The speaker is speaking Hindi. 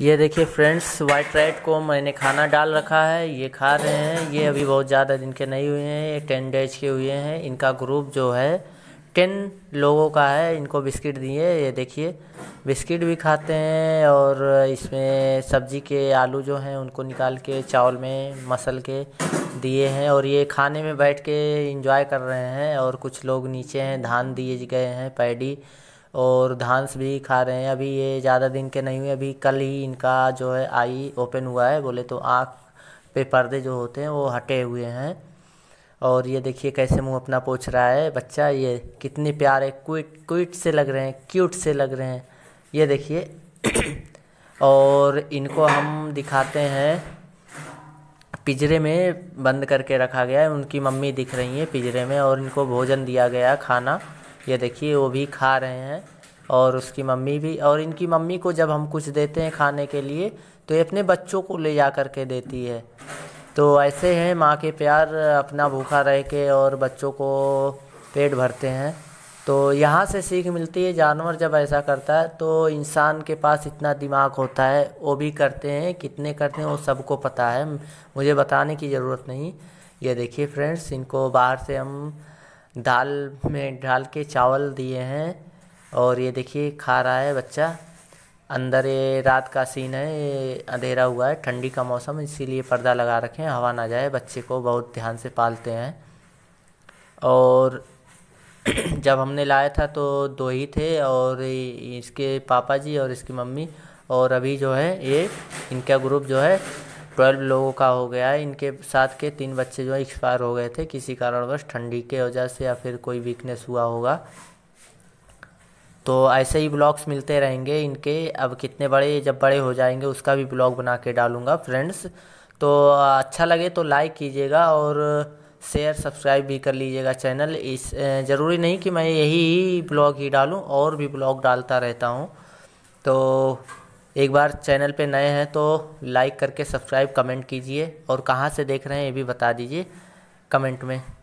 ये देखिए फ्रेंड्स वाइट राइट को मैंने खाना डाल रखा है ये खा रहे हैं ये अभी बहुत ज़्यादा दिन के नहीं हुए हैं ये टेन डेज के हुए हैं इनका ग्रुप जो है टेन लोगों का है इनको बिस्किट दिए ये देखिए बिस्किट भी खाते हैं और इसमें सब्जी के आलू जो हैं उनको निकाल के चावल में मसल के दिए हैं और ये खाने में बैठ के इंजॉय कर रहे हैं और कुछ लोग नीचे हैं धान दिए गए हैं पैडी और धानस भी खा रहे हैं अभी ये ज़्यादा दिन के नहीं हुए अभी कल ही इनका जो है आई ओपन हुआ है बोले तो आँख पे पर्दे जो होते हैं वो हटे हुए हैं और ये देखिए कैसे मुंह अपना पोछ रहा है बच्चा ये कितने प्यारे क्विट क्विट से लग रहे हैं क्यूट से लग रहे हैं ये देखिए और इनको हम दिखाते हैं पिजरे में बंद करके रखा गया है उनकी मम्मी दिख रही है पिजरे में और इनको भोजन दिया गया खाना ये देखिए वो भी खा रहे हैं और उसकी मम्मी भी और इनकी मम्मी को जब हम कुछ देते हैं खाने के लिए तो ये अपने बच्चों को ले जा कर के देती है तो ऐसे हैं माँ के प्यार अपना भूखा रह के और बच्चों को पेट भरते हैं तो यहाँ से सीख मिलती है जानवर जब ऐसा करता है तो इंसान के पास इतना दिमाग होता है वो भी करते हैं कितने करते हैं वो सबको पता है मुझे बताने की ज़रूरत नहीं ये देखिए फ्रेंड्स इनको बाहर से हम दाल में डाल के चावल दिए हैं और ये देखिए खा रहा है बच्चा अंदर ये रात का सीन है ये अंधेरा हुआ है ठंडी का मौसम इसीलिए पर्दा लगा रखें हवा ना जाए बच्चे को बहुत ध्यान से पालते हैं और जब हमने लाया था तो दो ही थे और इसके पापा जी और इसकी मम्मी और अभी जो है ये इनका ग्रुप जो है ट्वेल्व लोगों का हो गया है इनके साथ के तीन बच्चे जो है एक्सपायर हो गए थे किसी कारणवश ठंडी के वजह से या फिर कोई वीकनेस हुआ होगा तो ऐसे ही ब्लॉग्स मिलते रहेंगे इनके अब कितने बड़े जब बड़े हो जाएंगे उसका भी ब्लॉग बना के डालूँगा फ्रेंड्स तो अच्छा लगे तो लाइक कीजिएगा और शेयर सब्सक्राइब भी कर लीजिएगा चैनल इस ज़रूरी नहीं कि मैं यही ब्लॉग ही डालूं और भी ब्लॉग डालता रहता हूं तो एक बार चैनल पे नए हैं तो लाइक करके सब्सक्राइब कमेंट कीजिए और कहाँ से देख रहे हैं ये भी बता दीजिए कमेंट में